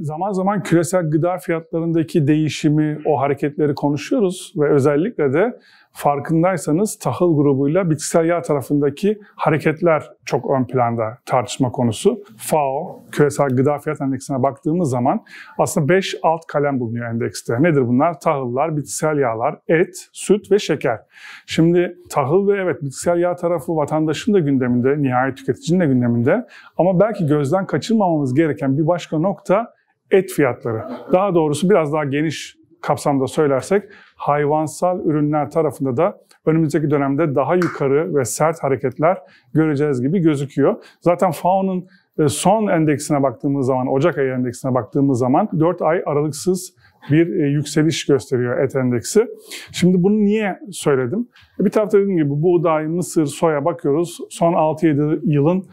zaman zaman küresel gıda fiyatlarındaki değişimi, o hareketleri konuşuyoruz ve özellikle de farkındaysanız tahıl grubuyla bitkisel yağ tarafındaki hareketler çok ön planda tartışma konusu. FAO, Küresel Gıda Fiyat Endeksine baktığımız zaman aslında 5 alt kalem bulunuyor endekste. Nedir bunlar? Tahıllar, bitkisel yağlar, et, süt ve şeker. Şimdi tahıl ve evet bitkisel yağ tarafı vatandaşın da gündeminde, nihayet tüketicinin de gündeminde. Ama belki gözden kaçırmamamız gereken bir başka nokta et fiyatları. Daha doğrusu biraz daha geniş kapsamda söylersek hayvansal ürünler tarafında da önümüzdeki dönemde daha yukarı ve sert hareketler göreceğiz gibi gözüküyor. Zaten FAO'nun e, son endeksine baktığımız zaman, Ocak ayı endeksine baktığımız zaman 4 ay aralıksız bir e, yükseliş gösteriyor et endeksi. Şimdi bunu niye söyledim? E, bir tarafta dediğim gibi buğday, mısır, soya bakıyoruz. Son 6-7 yılın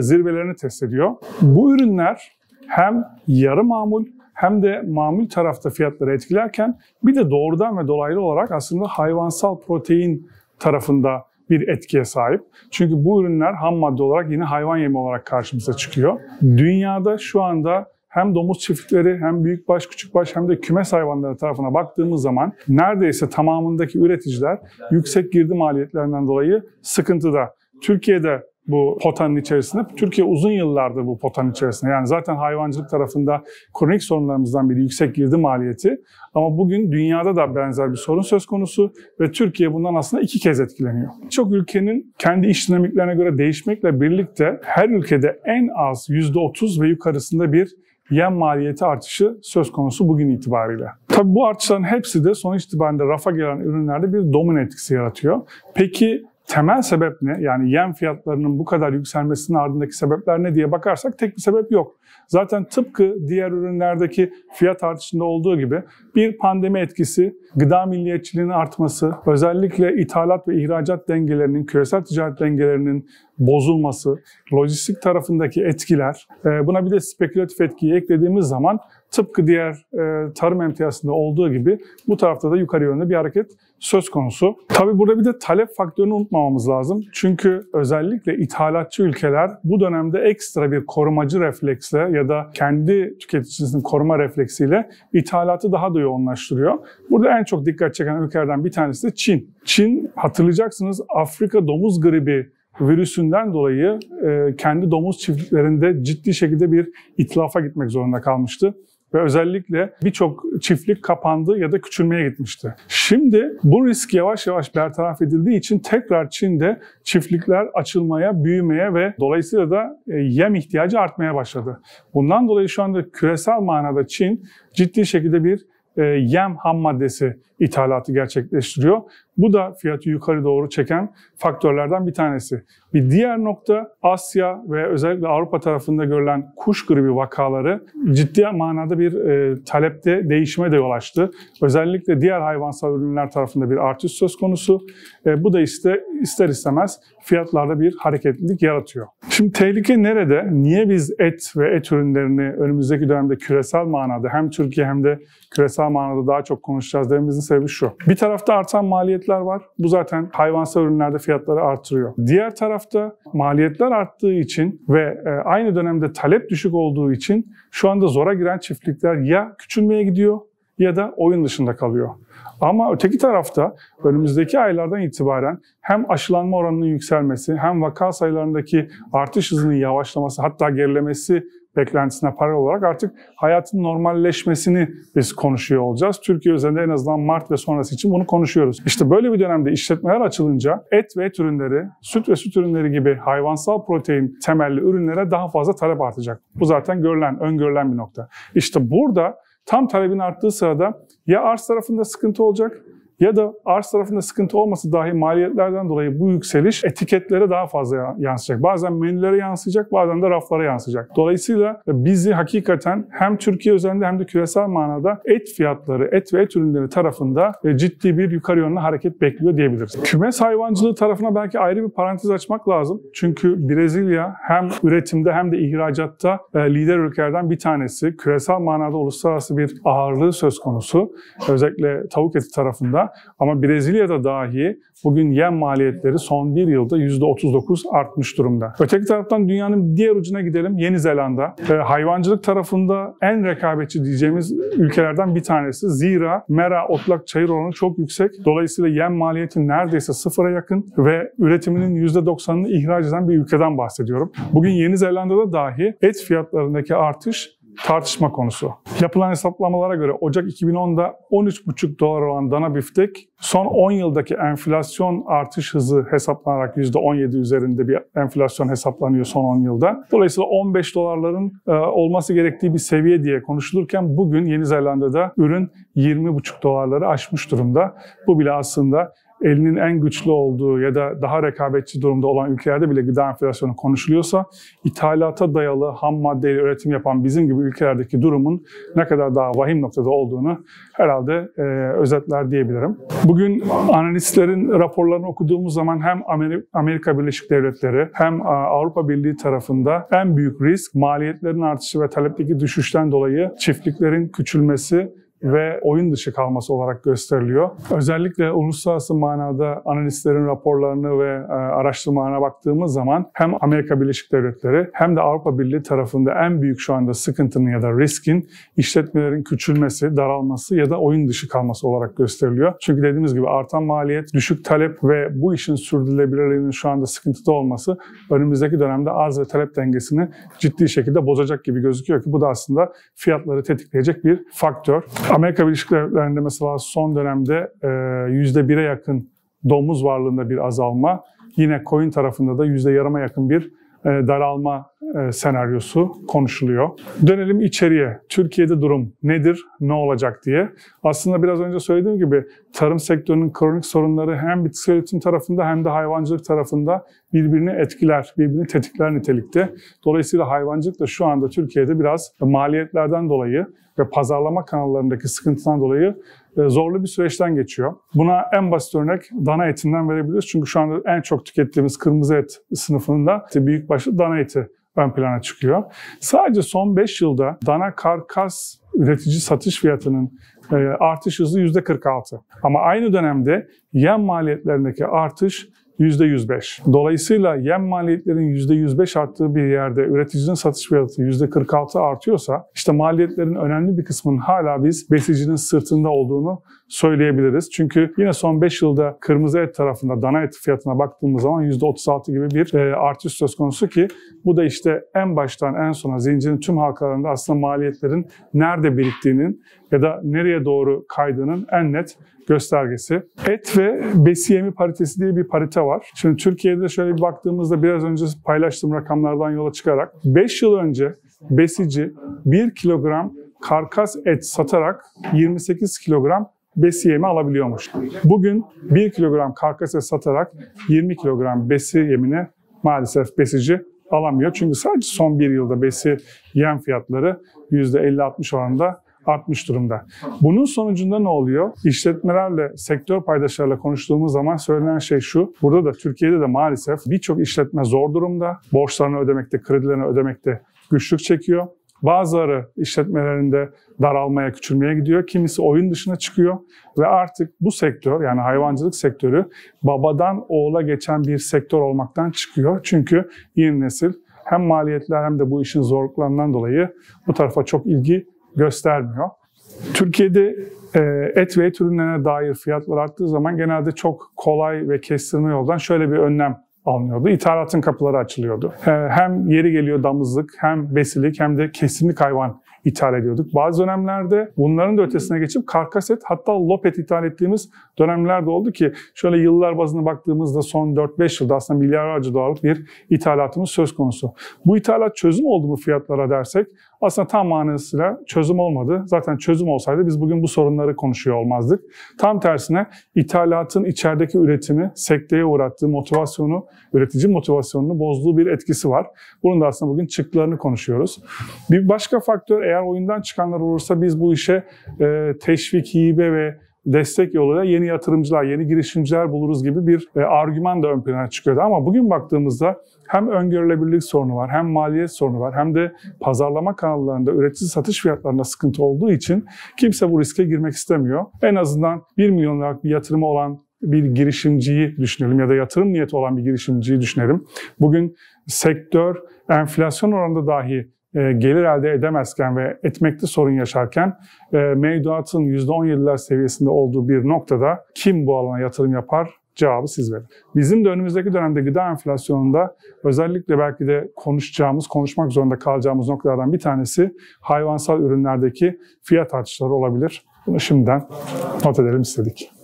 zirvelerini test ediyor. Bu ürünler hem yarı mamul hem de mamul tarafta fiyatları etkilerken bir de doğrudan ve dolaylı olarak aslında hayvansal protein tarafında bir etkiye sahip. Çünkü bu ürünler ham madde olarak yine hayvan yemi olarak karşımıza çıkıyor. Dünyada şu anda hem domuz çiftleri hem büyükbaş, küçükbaş hem de kümes hayvanları tarafına baktığımız zaman neredeyse tamamındaki üreticiler yüksek girdi maliyetlerinden dolayı sıkıntıda. Türkiye'de bu potanın içerisinde. Türkiye uzun yıllardır bu potanın içerisinde. Yani zaten hayvancılık tarafında kronik sorunlarımızdan biri yüksek girdi maliyeti. Ama bugün dünyada da benzer bir sorun söz konusu ve Türkiye bundan aslında iki kez etkileniyor. Çok ülkenin kendi iş dinamiklerine göre değişmekle birlikte her ülkede en az %30 ve yukarısında bir yem maliyeti artışı söz konusu bugün itibariyle. Tabii bu artışların hepsi de sonuç itibariyle rafa gelen ürünlerde bir domino etkisi yaratıyor. Peki temel sebep ne? Yani yem fiyatlarının bu kadar yükselmesinin ardındaki sebepler ne diye bakarsak tek bir sebep yok. Zaten tıpkı diğer ürünlerdeki fiyat artışında olduğu gibi bir pandemi etkisi, gıda milliyetçiliğinin artması, özellikle ithalat ve ihracat dengelerinin, küresel ticaret dengelerinin bozulması, lojistik tarafındaki etkiler, e, buna bir de spekülatif etkiyi eklediğimiz zaman Tıpkı diğer e, tarım emtiyasında olduğu gibi bu tarafta da yukarı yönde bir hareket söz konusu. Tabii burada bir de talep faktörünü unutmamamız lazım. Çünkü özellikle ithalatçı ülkeler bu dönemde ekstra bir korumacı refleksle ya da kendi tüketicisinin koruma refleksiyle ithalatı daha da yoğunlaştırıyor. Burada en çok dikkat çeken ülkelerden bir tanesi de Çin. Çin hatırlayacaksınız Afrika domuz gribi virüsünden dolayı e, kendi domuz çiftliklerinde ciddi şekilde bir itlafa gitmek zorunda kalmıştı ve özellikle birçok çiftlik kapandı ya da küçülmeye gitmişti. Şimdi bu risk yavaş yavaş bertaraf edildiği için tekrar Çin'de çiftlikler açılmaya, büyümeye ve dolayısıyla da e, yem ihtiyacı artmaya başladı. Bundan dolayı şu anda küresel manada Çin ciddi şekilde bir e, yem ham maddesi ithalatı gerçekleştiriyor. Bu da fiyatı yukarı doğru çeken faktörlerden bir tanesi. Bir diğer nokta Asya ve özellikle Avrupa tarafında görülen kuş gribi vakaları ciddi manada bir e, talepte değişime de yol açtı. Özellikle diğer hayvansal ürünler tarafında bir artış söz konusu. E, bu da işte ister istemez fiyatlarda bir hareketlilik yaratıyor. Şimdi tehlike nerede? Niye biz et ve et ürünlerini önümüzdeki dönemde küresel manada hem Türkiye hem de küresel manada daha çok konuşacağız dememizin sebebi şu. Bir tarafta artan maliyetler var. Bu zaten hayvansal ürünlerde fiyatları artırıyor. Diğer tarafta maliyetler arttığı için ve e, aynı dönemde talep düşük olduğu için şu anda zora giren çiftlikler ya küçülmeye gidiyor ya da oyun dışında kalıyor. Ama öteki tarafta önümüzdeki aylardan itibaren hem aşılanma oranının yükselmesi hem vaka sayılarındaki artış hızının yavaşlaması hatta gerilemesi beklentisine paralel olarak artık hayatın normalleşmesini biz konuşuyor olacağız. Türkiye üzerinde en azından Mart ve sonrası için bunu konuşuyoruz. İşte böyle bir dönemde işletmeler açılınca et ve et ürünleri, süt ve süt ürünleri gibi hayvansal protein temelli ürünlere daha fazla talep artacak. Bu zaten görülen, öngörülen bir nokta. İşte burada tam talebin arttığı sırada ya arz tarafında sıkıntı olacak ya da arz tarafında sıkıntı olması dahi maliyetlerden dolayı bu yükseliş etiketlere daha fazla yansıyacak. Bazen menülere yansıyacak, bazen de raflara yansıyacak. Dolayısıyla bizi hakikaten hem Türkiye özelinde hem de küresel manada et fiyatları, et ve et ürünleri tarafında e, ciddi bir yukarı yönlü hareket bekliyor diyebiliriz. Kümes hayvancılığı tarafına belki ayrı bir parantez açmak lazım. Çünkü Brezilya hem üretimde hem de ihracatta e, lider ülkelerden bir tanesi. Küresel manada uluslararası bir ağırlığı söz konusu. Özellikle tavuk eti tarafında. Ama Brezilya'da dahi bugün yen maliyetleri son bir yılda %39 artmış durumda. Öteki taraftan dünyanın diğer ucuna gidelim. Yeni Zelanda. E, hayvancılık tarafında en rekabetçi diyeceğimiz ülkelerden bir tanesi. Zira mera, otlak, çayır oranı çok yüksek. Dolayısıyla yem maliyeti neredeyse sıfıra yakın ve üretiminin %90'ını ihraç eden bir ülkeden bahsediyorum. Bugün Yeni Zelanda'da dahi et fiyatlarındaki artış tartışma konusu. Yapılan hesaplamalara göre Ocak 2010'da 13,5 dolar olan dana biftek son 10 yıldaki enflasyon artış hızı hesaplanarak %17 üzerinde bir enflasyon hesaplanıyor son 10 yılda. Dolayısıyla 15 dolarların e, olması gerektiği bir seviye diye konuşulurken bugün Yeni Zelanda'da ürün 20,5 dolarları aşmış durumda. Bu bile aslında elinin en güçlü olduğu ya da daha rekabetçi durumda olan ülkelerde bile gıda enflasyonu konuşuluyorsa ithalata dayalı ham maddeyle üretim yapan bizim gibi ülkelerdeki durumun ne kadar daha vahim noktada olduğunu herhalde e, özetler diyebilirim. Bugün analistlerin raporlarını okuduğumuz zaman hem Amerika Birleşik Devletleri hem Avrupa Birliği tarafında en büyük risk maliyetlerin artışı ve talepteki düşüşten dolayı çiftliklerin küçülmesi ve oyun dışı kalması olarak gösteriliyor. Özellikle uluslararası manada analistlerin raporlarını ve e, araştırmalarına baktığımız zaman hem Amerika Birleşik Devletleri hem de Avrupa Birliği tarafında en büyük şu anda sıkıntının ya da riskin işletmelerin küçülmesi, daralması ya da oyun dışı kalması olarak gösteriliyor. Çünkü dediğimiz gibi artan maliyet, düşük talep ve bu işin sürdürülebilirliğinin şu anda sıkıntıda olması önümüzdeki dönemde arz ve talep dengesini ciddi şekilde bozacak gibi gözüküyor ki bu da aslında fiyatları tetikleyecek bir faktör. Amerika Birleşik Devletleri'nde mesela son dönemde e, yüzde %1'e yakın domuz varlığında bir azalma, yine koyun tarafında da yüzde %yarıma yakın bir e, daralma e, senaryosu konuşuluyor. Dönelim içeriye. Türkiye'de durum nedir, ne olacak diye. Aslında biraz önce söylediğim gibi tarım sektörünün kronik sorunları hem bitkisel üretim tarafında hem de hayvancılık tarafında birbirini etkiler, birbirini tetikler nitelikte. Dolayısıyla hayvancılık da şu anda Türkiye'de biraz maliyetlerden dolayı ve pazarlama kanallarındaki sıkıntıdan dolayı e, zorlu bir süreçten geçiyor. Buna en basit örnek dana etinden verebiliriz. Çünkü şu anda en çok tükettiğimiz kırmızı et sınıfında işte büyük başlı dana eti ön plana çıkıyor. Sadece son 5 yılda dana karkas üretici satış fiyatının e, artış hızı %46. Ama aynı dönemde yem maliyetlerindeki artış %105. Dolayısıyla yem maliyetlerin %105 arttığı bir yerde üreticinin satış fiyatı %46 artıyorsa işte maliyetlerin önemli bir kısmının hala biz besicinin sırtında olduğunu söyleyebiliriz. Çünkü yine son 5 yılda kırmızı et tarafında dana et fiyatına baktığımız zaman %36 gibi bir e, artış söz konusu ki bu da işte en baştan en sona zincirin tüm halkalarında aslında maliyetlerin nerede biriktiğinin ya da nereye doğru kaydığının en net göstergesi. Et ve besi yemi paritesi diye bir parite var. Şimdi Türkiye'de şöyle bir baktığımızda biraz önce paylaştığım rakamlardan yola çıkarak 5 yıl önce besici 1 kilogram karkas et satarak 28 kilogram besi yemi alabiliyormuş. Bugün 1 kilogram karkas et satarak 20 kilogram besi yemini maalesef besici alamıyor. Çünkü sadece son bir yılda besi yem fiyatları %50-60 oranında artmış durumda. Bunun sonucunda ne oluyor? İşletmelerle, sektör paydaşlarıyla konuştuğumuz zaman söylenen şey şu. Burada da Türkiye'de de maalesef birçok işletme zor durumda. Borçlarını ödemekte, kredilerini ödemekte güçlük çekiyor. Bazıları işletmelerinde daralmaya, küçülmeye gidiyor. Kimisi oyun dışına çıkıyor ve artık bu sektör yani hayvancılık sektörü babadan oğula geçen bir sektör olmaktan çıkıyor. Çünkü yeni nesil hem maliyetler hem de bu işin zorluklarından dolayı bu tarafa çok ilgi göstermiyor. Türkiye'de e, et ve et ürünlerine dair fiyatlar arttığı zaman genelde çok kolay ve kestirme yoldan şöyle bir önlem alınıyordu. İthalatın kapıları açılıyordu. E, hem yeri geliyor damızlık, hem besilik, hem de kesimlik hayvan ithal ediyorduk. Bazı dönemlerde bunların da ötesine geçip karkas et hatta lopet ithal ettiğimiz dönemler de oldu ki şöyle yıllar bazına baktığımızda son 4-5 yılda aslında milyarlarca dolarlık bir ithalatımız söz konusu. Bu ithalat çözüm oldu mu fiyatlara dersek aslında tam manasıyla çözüm olmadı. Zaten çözüm olsaydı biz bugün bu sorunları konuşuyor olmazdık. Tam tersine ithalatın içerideki üretimi, sekteye uğrattığı motivasyonu, üretici motivasyonunu bozduğu bir etkisi var. Bunun da aslında bugün çıktılarını konuşuyoruz. Bir başka faktör eğer oyundan çıkanlar olursa biz bu işe e, teşvik, hibe ve destek yoluyla yeni yatırımcılar, yeni girişimciler buluruz gibi bir e, argüman da ön plana çıkıyordu. Ama bugün baktığımızda hem öngörülebilirlik sorunu var, hem maliyet sorunu var, hem de pazarlama kanallarında üretici satış fiyatlarında sıkıntı olduğu için kimse bu riske girmek istemiyor. En azından 1 milyon liralık bir yatırımı olan bir girişimciyi düşünelim ya da yatırım niyeti olan bir girişimciyi düşünelim. Bugün sektör enflasyon oranında dahi e, gelir elde edemezken ve etmekte sorun yaşarken e, mevduatın %17'ler seviyesinde olduğu bir noktada kim bu alana yatırım yapar cevabı siz verin. Bizim de önümüzdeki dönemde gıda enflasyonunda özellikle belki de konuşacağımız, konuşmak zorunda kalacağımız noktalardan bir tanesi hayvansal ürünlerdeki fiyat artışları olabilir. Bunu şimdiden not edelim istedik.